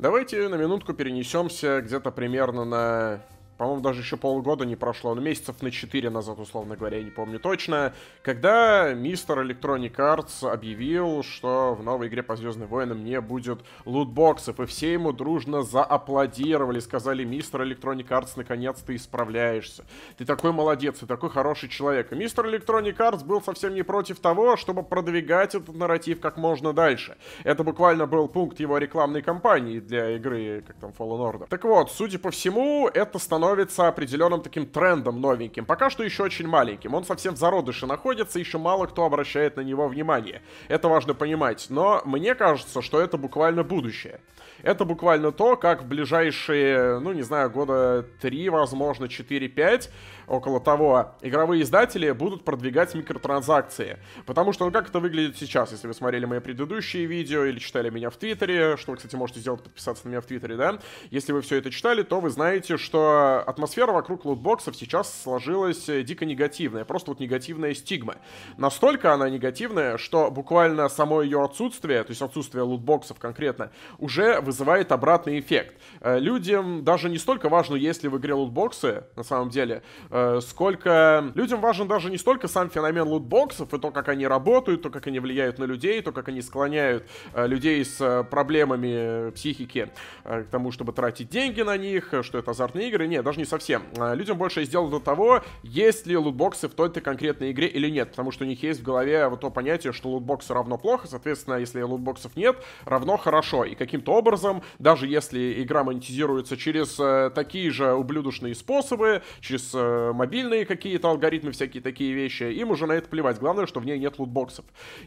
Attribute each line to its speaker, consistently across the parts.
Speaker 1: Давайте на минутку перенесемся где-то примерно на по-моему, даже еще полгода не прошло, ну, месяцев на 4 назад, условно говоря, я не помню точно, когда мистер Electronic Arts объявил, что в новой игре по Звездным Войнам не будет лутбоксов, и все ему дружно зааплодировали, сказали, мистер Electronic Arts, наконец ты исправляешься, ты такой молодец, ты такой хороший человек. И мистер Electronic Arts был совсем не против того, чтобы продвигать этот нарратив как можно дальше. Это буквально был пункт его рекламной кампании для игры, как там, Fallen Order. Так вот, судя по всему, это становится становится определенным таким трендом новеньким. Пока что еще очень маленьким. Он совсем в зародыше находится, еще мало кто обращает на него внимание. Это важно понимать. Но мне кажется, что это буквально будущее. Это буквально то, как в ближайшие, ну не знаю, года 3, возможно, 4-5 около того, игровые издатели будут продвигать микротранзакции. Потому что, ну как это выглядит сейчас, если вы смотрели мои предыдущие видео или читали меня в Твиттере, что вы, кстати, можете сделать, подписаться на меня в Твиттере, да? Если вы все это читали, то вы знаете, что атмосфера вокруг лутбоксов сейчас сложилась э, дико негативная, просто вот негативная стигма. Настолько она негативная, что буквально само ее отсутствие, то есть отсутствие лутбоксов конкретно, уже вызывает обратный эффект. Э, людям даже не столько важно, есть ли в игре лутбоксы, на самом деле, э, Э, сколько людям важен даже не столько сам феномен лутбоксов и то, как они работают, то, как они влияют на людей, то, как они склоняют э, людей с э, проблемами психики к тому, чтобы тратить деньги на них, что это азартные игры. Нет, даже не совсем. Людям больше есть до того, есть ли лутбоксы в той-то конкретной игре или нет, потому что у них есть в голове вот то понятие, что лутбоксы равно плохо, соответственно, если лутбоксов нет, равно хорошо. И каким-то образом, даже если игра монетизируется через такие же ублюдочные способы, через мобильные какие-то алгоритмы, всякие такие вещи, им уже на это плевать. Главное, что в ней нет лутбоксов.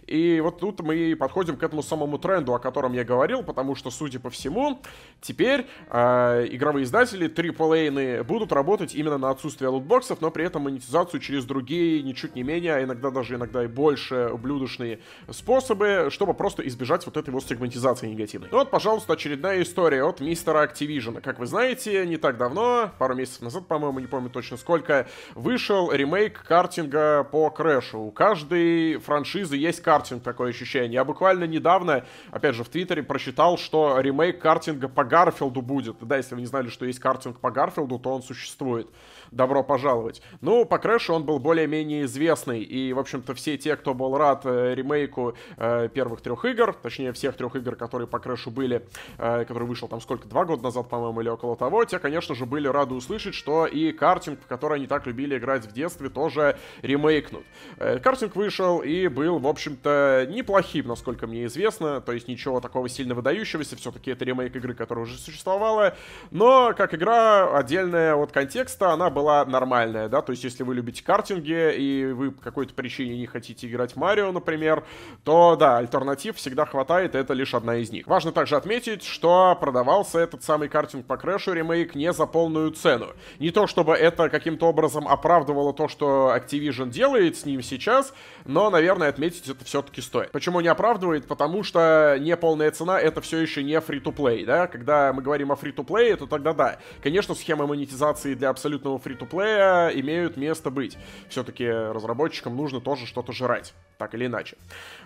Speaker 1: И вот тут мы подходим к этому самому тренду, о котором я говорил, потому что, судя по всему, теперь э, игровые издатели AAA будут работать именно на отсутствие лутбоксов, но при этом монетизацию через другие, ничуть не менее, а иногда даже иногда и больше блюдочные способы, чтобы просто избежать вот этой вот сегментизации негативной. Ну вот, пожалуйста, очередная история от мистера Activision. Как вы знаете, не так давно, пару месяцев назад, по-моему, не помню точно сколько, только вышел ремейк картинга по Крэшу. У каждой франшизы есть картинг, такое ощущение. Я буквально недавно, опять же, в Твиттере прочитал, что ремейк картинга по Гарфилду будет. Да, если вы не знали, что есть картинг по Гарфилду, то он существует. Добро пожаловать. Ну, по Крэшу он был более-менее известный. И, в общем-то, все те, кто был рад э, ремейку э, первых трех игр, точнее, всех трех игр, которые по Крэшу были, э, который вышел там сколько, два года назад, по-моему, или около того, те, конечно же, были рады услышать, что и картинг, который который они так любили играть в детстве, тоже ремейкнут. Э, картинг вышел и был, в общем-то, неплохим, насколько мне известно, то есть ничего такого сильно выдающегося, все-таки это ремейк игры, которая уже существовала, но как игра отдельная от контекста, она была нормальная, да, то есть если вы любите картинги и вы по какой-то причине не хотите играть в Марио, например, то да, альтернатив всегда хватает, это лишь одна из них. Важно также отметить, что продавался этот самый картинг по Крэшу ремейк не за полную цену. Не то, чтобы это каким-то каким-то образом оправдывало то, что Activision делает с ним сейчас, но, наверное, отметить это все-таки стоит. Почему не оправдывает? Потому что неполная цена — это все еще не free-to-play, да? Когда мы говорим о free-to-play, то тогда да. Конечно, схемы монетизации для абсолютного free-to-play имеют место быть. Все-таки разработчикам нужно тоже что-то жрать, так или иначе.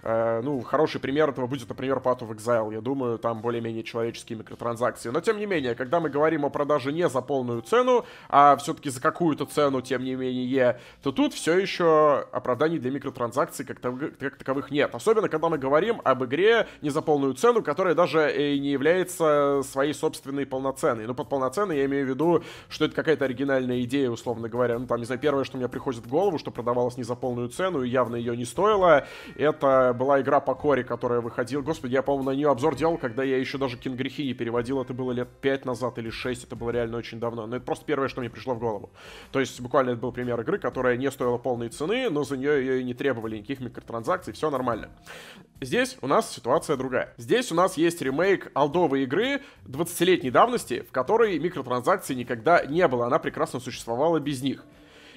Speaker 1: Э, ну, хороший пример этого будет, например, Path of Exile. Я думаю, там более-менее человеческие микротранзакции. Но, тем не менее, когда мы говорим о продаже не за полную цену, а все-таки за какую-то цену, тем не менее, то тут все еще оправданий для микротранзакций как, как таковых нет. Особенно, когда мы говорим об игре не за полную цену, которая даже и не является своей собственной полноценной. Ну, под полноценной я имею в виду, что это какая-то оригинальная идея, условно говоря. Ну, там, не знаю, первое, что мне приходит в голову, что продавалось не за полную цену и явно ее не стоило, это была игра по коре, которая выходила. Господи, я, по-моему, на нее обзор делал, когда я еще даже Кингрихи не переводил. Это было лет 5 назад или 6, это было реально очень давно. Но это просто первое, что мне пришло в голову. То то есть, буквально это был пример игры, которая не стоила полной цены, но за нее ее и не требовали никаких микротранзакций, все нормально. Здесь у нас ситуация другая. Здесь у нас есть ремейк алдовой игры 20-летней давности, в которой микротранзакций никогда не было, она прекрасно существовала без них.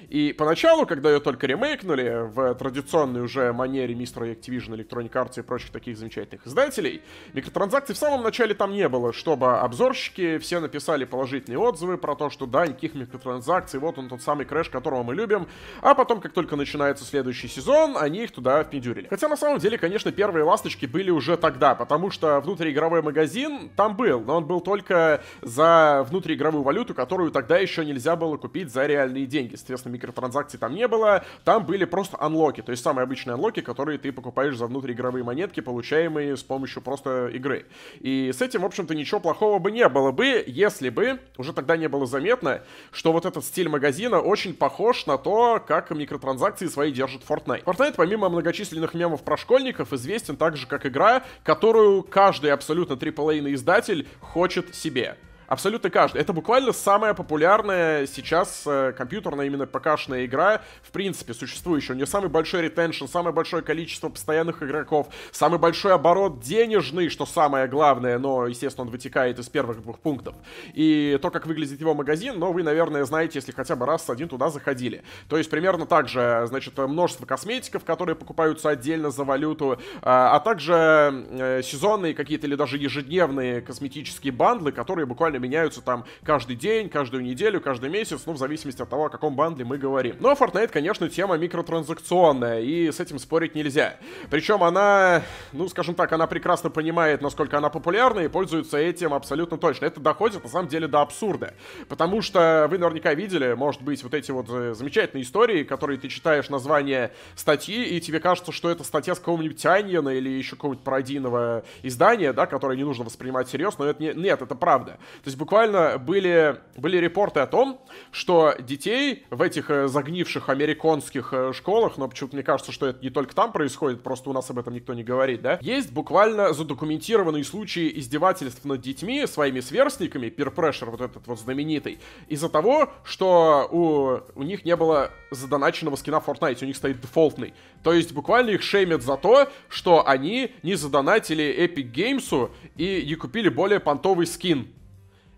Speaker 1: И поначалу, когда ее только ремейкнули в традиционной уже манере мистера Activision, Electronic Arts и прочих таких замечательных издателей, микротранзакций в самом начале там не было, чтобы обзорщики все написали положительные отзывы про то, что да, никаких микротранзакций, вот он тот самый крэш, которого мы любим, а потом, как только начинается следующий сезон, они их туда впендюрили. Хотя на самом деле, конечно, первые ласточки были уже тогда, потому что внутриигровой магазин там был, но он был только за внутриигровую валюту, которую тогда еще нельзя было купить за реальные деньги. Соответственно, микротранзакций там не было. Там были просто анлоки, то есть самые обычные анлоки, которые ты покупаешь за внутриигровые монетки, получаемые с помощью просто игры. И с этим, в общем-то, ничего плохого бы не было бы, если бы уже тогда не было заметно, что вот этот стиль магазина очень похож на то, как микротранзакции свои держит Fortnite. Fortnite, помимо многочисленных мемов про школьников, известен также как игра, которую каждый абсолютно триплейный издатель хочет себе абсолютно каждый. Это буквально самая популярная сейчас э, компьютерная именно ПК-шная игра, в принципе, существующая. У нее самый большой ретеншн, самое большое количество постоянных игроков, самый большой оборот денежный, что самое главное, но, естественно, он вытекает из первых двух пунктов. И то, как выглядит его магазин, но вы, наверное, знаете, если хотя бы раз один туда заходили. То есть примерно так же, значит, множество косметиков, которые покупаются отдельно за валюту, а, а также э, сезонные какие-то или даже ежедневные косметические бандлы, которые буквально меняются там каждый день, каждую неделю, каждый месяц, ну, в зависимости от того, о каком бандле мы говорим. Но ну, а Fortnite, конечно, тема микротранзакционная, и с этим спорить нельзя. Причем она, ну, скажем так, она прекрасно понимает, насколько она популярна, и пользуется этим абсолютно точно. Это доходит, на самом деле, до абсурда. Потому что вы наверняка видели, может быть, вот эти вот э, замечательные истории, которые ты читаешь название статьи, и тебе кажется, что это статья с какого-нибудь Тяньина или еще какого-нибудь пародийного издания, да, которое не нужно воспринимать серьезно, но это не, нет, это правда. То есть буквально были, были репорты о том, что детей в этих э, загнивших американских э, школах, но почему-то мне кажется, что это не только там происходит, просто у нас об этом никто не говорит, да, есть буквально задокументированные случаи издевательств над детьми, своими сверстниками, peer pressure вот этот вот знаменитый, из-за того, что у, у них не было задоначенного скина Fortnite, у них стоит дефолтный. То есть буквально их шеймят за то, что они не задонатили Epic Gamesу и не купили более понтовый скин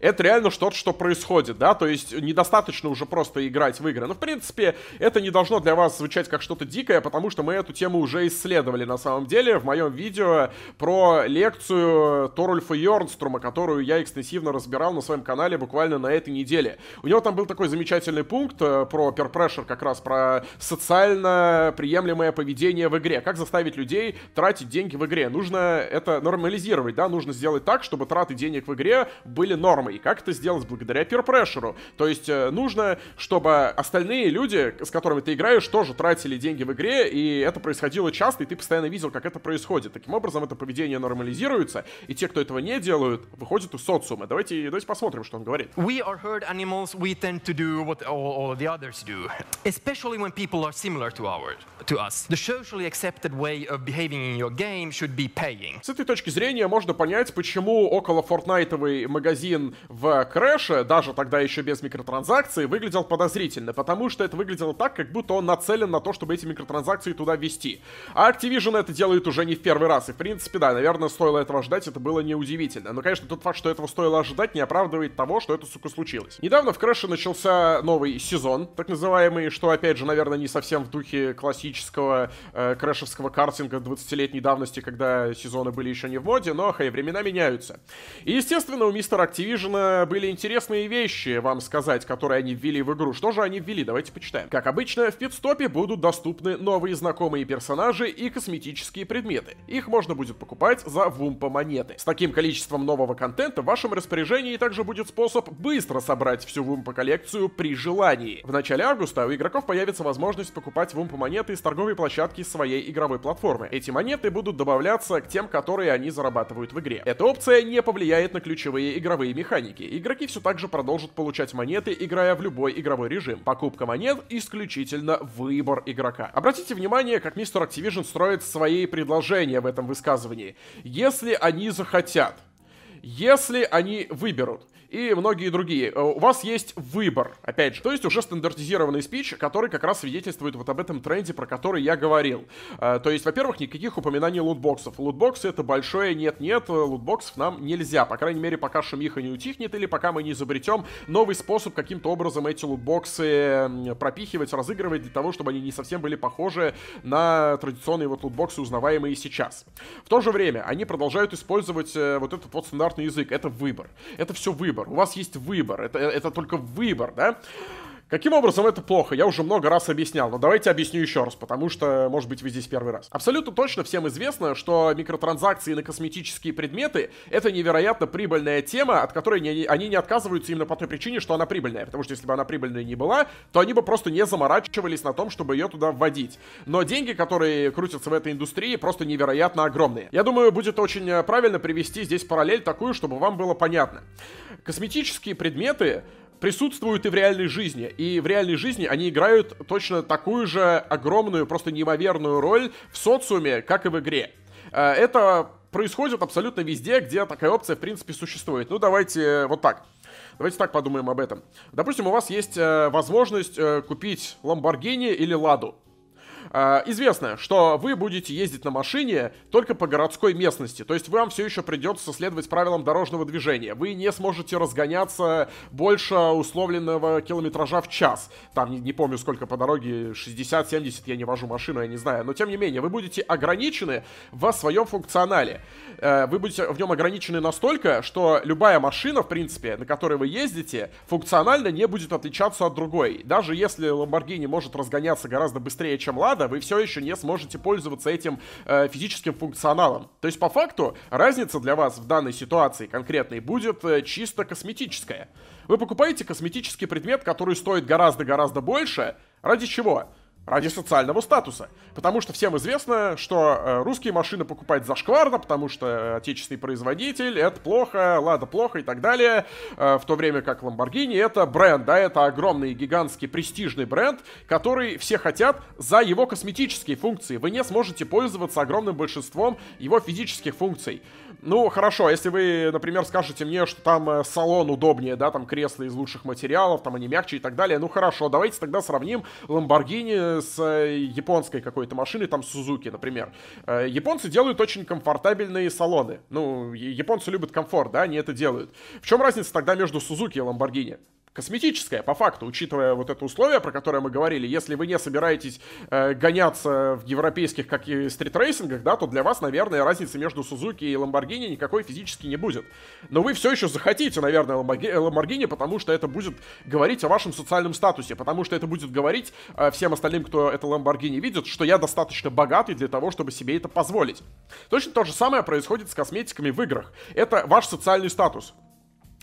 Speaker 1: это реально что-то, что происходит, да, то есть недостаточно уже просто играть в игры. Но, в принципе, это не должно для вас звучать как что-то дикое, потому что мы эту тему уже исследовали на самом деле в моем видео про лекцию Торульфа Йорнструма, которую я экстенсивно разбирал на своем канале буквально на этой неделе. У него там был такой замечательный пункт э, про peer pressure, как раз про социально приемлемое поведение в игре. Как заставить людей тратить деньги в игре? Нужно это нормализировать, да, нужно сделать так, чтобы траты денег в игре были нормой. И как это сделать? Благодаря peer pressure. То есть э, нужно, чтобы остальные люди, с которыми ты играешь, тоже тратили деньги в игре, и это происходило часто, и ты постоянно видел, как это происходит. Таким образом, это поведение нормализируется, и те, кто этого не делают, выходят из социума. Давайте, давайте посмотрим, что он говорит. We are herd animals, we tend to do what all, all the others do, especially when people are similar to ours, to us. The socially accepted way of behaving in your game should be paying. С этой точки зрения можно понять, почему около Fortnite магазин в Крэше, даже тогда еще без микротранзакций, выглядел подозрительно, потому что это выглядело так, как будто он нацелен на то, чтобы эти микротранзакции туда ввести. А Activision это делает уже не в первый раз, и в принципе, да, наверное, стоило этого ждать, это было неудивительно. Но, конечно, тот факт, что этого стоило ожидать, не оправдывает того, что это, сука, случилось. Недавно в Крэше начался новый сезон, так называемый, что, опять же, наверное, не совсем в духе классического э, крэшевского картинга 20-летней давности, когда сезоны были еще не в моде, но, хей, времена меняются. И, естественно, у мистера Activision Activision были интересные вещи вам сказать, которые они ввели в игру. Что же они ввели? Давайте почитаем. Как обычно, в пидстопе будут доступны новые знакомые персонажи и косметические предметы. Их можно будет покупать за вумпа монеты. С таким количеством нового контента в вашем распоряжении также будет способ быстро собрать всю вумпа коллекцию при желании. В начале августа у игроков появится возможность покупать вумпа монеты с торговой площадки своей игровой платформы. Эти монеты будут добавляться к тем, которые они зарабатывают в игре. Эта опция не повлияет на ключевые игровые механики механики. Игроки все так же продолжат получать монеты, играя в любой игровой режим. Покупка монет — исключительно выбор игрока. Обратите внимание, как мистер Activision строит свои предложения в этом высказывании. Если они захотят, если они выберут, и многие другие. Э, у вас есть выбор, опять же. То есть уже стандартизированный спич, который как раз свидетельствует вот об этом тренде, про который я говорил. Э, то есть, во-первых, никаких упоминаний лутбоксов. Лутбоксы это большое нет-нет, э, лутбоксов нам нельзя. По крайней мере, пока шумиха не утихнет или пока мы не изобретем новый способ каким-то образом эти лутбоксы пропихивать, разыгрывать для того, чтобы они не совсем были похожи на традиционные вот лутбоксы, узнаваемые сейчас. В то же время они продолжают использовать вот этот вот стандартный язык. Это выбор. Это все выбор выбор. У вас есть выбор. Это, это только выбор, да? Каким образом это плохо? Я уже много раз объяснял, но давайте объясню еще раз, потому что, может быть, вы здесь первый раз. Абсолютно точно всем известно, что микротранзакции на косметические предметы — это невероятно прибыльная тема, от которой не, они не отказываются именно по той причине, что она прибыльная. Потому что если бы она прибыльная не была, то они бы просто не заморачивались на том, чтобы ее туда вводить. Но деньги, которые крутятся в этой индустрии, просто невероятно огромные. Я думаю, будет очень э, правильно привести здесь параллель такую, чтобы вам было понятно. Косметические предметы — присутствуют и в реальной жизни. И в реальной жизни они играют точно такую же огромную, просто неимоверную роль в социуме, как и в игре. Э, это происходит абсолютно везде, где такая опция, в принципе, существует. Ну, давайте вот так. Давайте так подумаем об этом. Допустим, у вас есть э, возможность э, купить Lamborghini или Ладу. А, Известно, что вы будете ездить на машине только по городской местности. То есть вам все еще придется следовать правилам дорожного движения. Вы не сможете разгоняться больше условленного километража в час. Там, не, не помню, сколько по дороге, 60-70, я не вожу машину, я не знаю. Но, тем не менее, вы будете ограничены во своем функционале. Э, вы будете в нем ограничены настолько, что любая машина, в принципе, на которой вы ездите, функционально не будет отличаться от другой. Даже если Lamborghini может разгоняться гораздо быстрее, чем Лада ада вы все еще не сможете пользоваться этим э, физическим функционалом. То есть, по факту, разница для вас в данной ситуации конкретной будет э, чисто косметическая. Вы покупаете косметический предмет, который стоит гораздо-гораздо больше. Ради чего? Ради социального статуса. Потому что всем известно, что э, русские машины покупать зашкварно, потому что э, отечественный производитель, это плохо, Лада плохо и так далее. Э, в то время как Lamborghini это бренд, да, это огромный, гигантский, престижный бренд, который все хотят за его косметические функции. Вы не сможете пользоваться огромным большинством его физических функций. Ну, хорошо, если вы, например, скажете мне, что там э, салон удобнее, да, там кресла из лучших материалов, там они мягче и так далее, ну хорошо, давайте тогда сравним Lamborghini с э, японской какой-то машиной, там, Сузуки, например. Э, японцы делают очень комфортабельные салоны. Ну, японцы любят комфорт, да, они это делают. В чем разница тогда между Сузуки и Ламборгини? косметическая, по факту, учитывая вот это условие, про которое мы говорили. Если вы не собираетесь э, гоняться в европейских, как и стритрейсингах, да, то для вас, наверное, разницы между Сузуки и Ламборгини никакой физически не будет. Но вы все еще захотите, наверное, Ламборгини, потому что это будет говорить о вашем социальном статусе, потому что это будет говорить э, всем остальным, кто это Ламборгини видит, что я достаточно богатый для того, чтобы себе это позволить. Точно то же самое происходит с косметиками в играх. Это ваш социальный статус.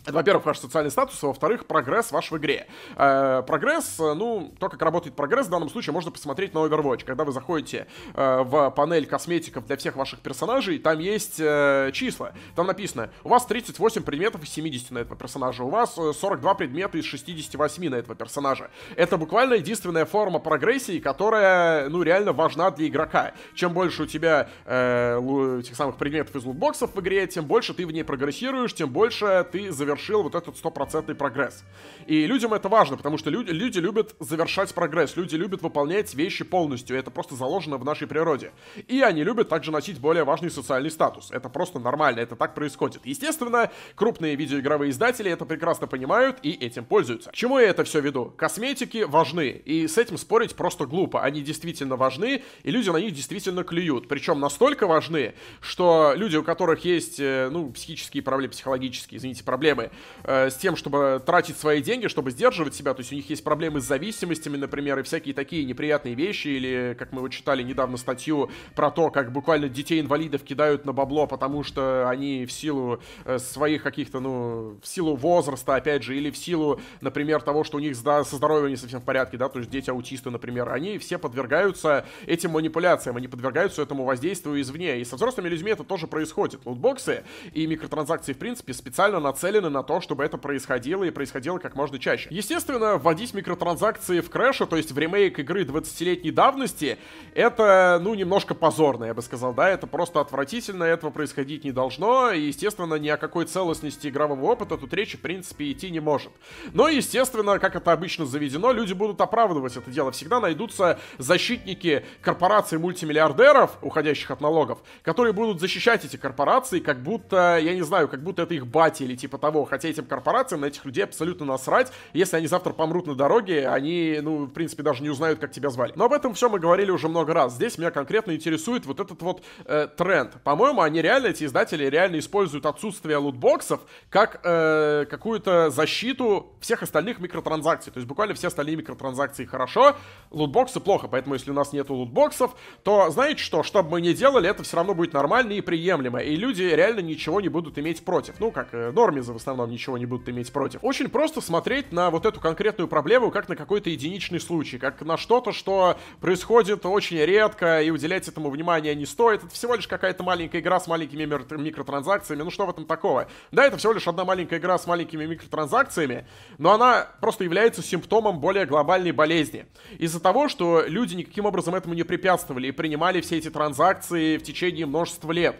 Speaker 1: Это, во-первых, ваш социальный статус, а во-вторых, прогресс в вашей игре. Э, прогресс, э, ну, то, как работает прогресс, в данном случае можно посмотреть на Overwatch. Когда вы заходите э, в панель косметиков для всех ваших персонажей, там есть э, числа. Там написано, у вас 38 предметов из 70 на этого персонажа, у вас 42 э, предмета из 68 на этого персонажа. Это буквально единственная форма прогрессии, которая, ну, реально важна для игрока. Чем больше у тебя э, этих самых предметов из лутбоксов в игре, тем больше ты в ней прогрессируешь, тем больше ты завершаешь совершил вот этот стопроцентный прогресс. И людям это важно, потому что люди, люди любят завершать прогресс, люди любят выполнять вещи полностью, это просто заложено в нашей природе. И они любят также носить более важный социальный статус. Это просто нормально, это так происходит. Естественно, крупные видеоигровые издатели это прекрасно понимают и этим пользуются. К чему я это все веду? Косметики важны, и с этим спорить просто глупо. Они действительно важны, и люди на них действительно клюют. Причем настолько важны, что люди, у которых есть, э, ну, психические проблемы, психологические, извините, проблемы, проблемы э, с тем, чтобы тратить свои деньги, чтобы сдерживать себя. То есть у них есть проблемы с зависимостями, например, и всякие такие неприятные вещи. Или, как мы вот читали недавно статью про то, как буквально детей-инвалидов кидают на бабло, потому что они в силу э, своих каких-то, ну, в силу возраста, опять же, или в силу, например, того, что у них со здоровьем не совсем в порядке, да, то есть дети-аутисты, например, они все подвергаются этим манипуляциям, они подвергаются этому воздействию извне. И со взрослыми людьми это тоже происходит. Лутбоксы и микротранзакции, в принципе, специально нацелены на то, чтобы это происходило и происходило как можно чаще. Естественно, вводить микротранзакции в Крэша, то есть в ремейк игры 20-летней давности, это, ну, немножко позорно, я бы сказал, да, это просто отвратительно, этого происходить не должно, и, естественно, ни о какой целостности игрового опыта тут речи, в принципе, идти не может. Но, естественно, как это обычно заведено, люди будут оправдывать это дело. Всегда найдутся защитники корпораций мультимиллиардеров, уходящих от налогов, которые будут защищать эти корпорации, как будто, я не знаю, как будто это их бати или типа того, никого, хотя этим корпорациям на этих людей абсолютно насрать. Если они завтра помрут на дороге, они, ну, в принципе, даже не узнают, как тебя звали. Но об этом все мы говорили уже много раз. Здесь меня конкретно интересует вот этот вот э, тренд. По-моему, они реально, эти издатели реально используют отсутствие лутбоксов как э, какую-то защиту всех остальных микротранзакций. То есть буквально все остальные микротранзакции хорошо, лутбоксы плохо. Поэтому если у нас нету лутбоксов, то знаете что, что бы мы ни делали, это все равно будет нормально и приемлемо. И люди реально ничего не будут иметь против. Ну, как э, нормизы в основном основном ничего не будут иметь против. Очень просто смотреть на вот эту конкретную проблему как на какой-то единичный случай, как на что-то, что происходит очень редко, и уделять этому внимания не стоит. Это всего лишь какая-то маленькая игра с маленькими микротранзакциями. Ну что в этом такого? Да, это всего лишь одна маленькая игра с маленькими микротранзакциями, но она просто является симптомом более глобальной болезни. Из-за того, что люди никаким образом этому не препятствовали и принимали все эти транзакции в течение множества лет.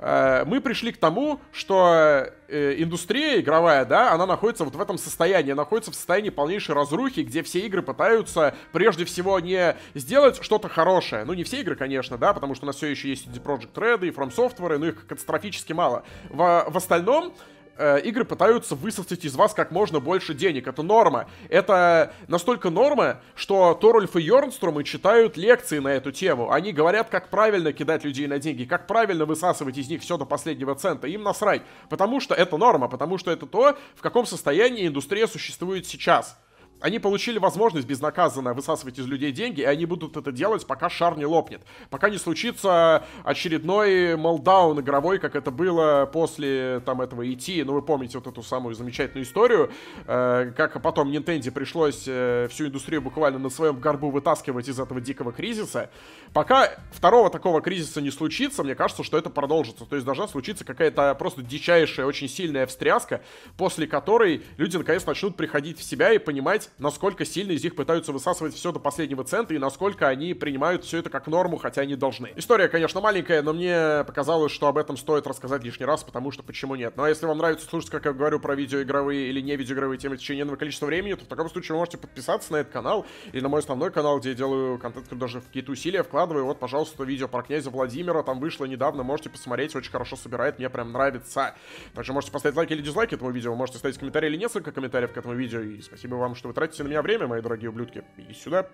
Speaker 1: Э, мы пришли к тому, что э, индустрия игровая, да, она находится вот в этом состоянии, находится в состоянии полнейшей разрухи, где все игры пытаются прежде всего не сделать что-то хорошее, ну не все игры, конечно, да, потому что у нас все еще есть CD Project Red и From Software, ну их катастрофически мало. В, в остальном Э, игры пытаются высосать из вас как можно больше денег. Это норма. Это настолько норма, что Торульф и Йорнструмы читают лекции на эту тему. Они говорят, как правильно кидать людей на деньги, как правильно высасывать из них все до последнего цента. Им насрать. Потому что это норма, потому что это то, в каком состоянии индустрия существует сейчас они получили возможность безнаказанно высасывать из людей деньги, и они будут это делать, пока шар не лопнет. Пока не случится очередной молдаун игровой, как это было после там этого ИТ, e Ну, вы помните вот эту самую замечательную историю, э, как потом Nintendo пришлось э, всю индустрию буквально на своем горбу вытаскивать из этого дикого кризиса. Пока второго такого кризиса не случится, мне кажется, что это продолжится. То есть должна случиться какая-то просто дичайшая, очень сильная встряска, после которой люди наконец начнут приходить в себя и понимать, понимать, насколько сильно из них пытаются высасывать все до последнего цента и насколько они принимают все это как норму, хотя они должны. История, конечно, маленькая, но мне показалось, что об этом стоит рассказать лишний раз, потому что почему нет. Ну а если вам нравится слушать, как я говорю про видеоигровые или не видеоигровые темы в течение этого количества времени, то в таком случае вы можете подписаться на этот канал или на мой основной канал, где я делаю контент, который даже в какие-то усилия вкладываю. Вот, пожалуйста, видео про князя Владимира там вышло недавно, можете посмотреть, очень хорошо собирает, мне прям нравится. Также можете поставить лайк или дизлайк этому видео, можете ставить комментарий или несколько комментариев к этому видео, и спасибо вам, что вы тратите на меня время, мои дорогие ублюдки. И сюда.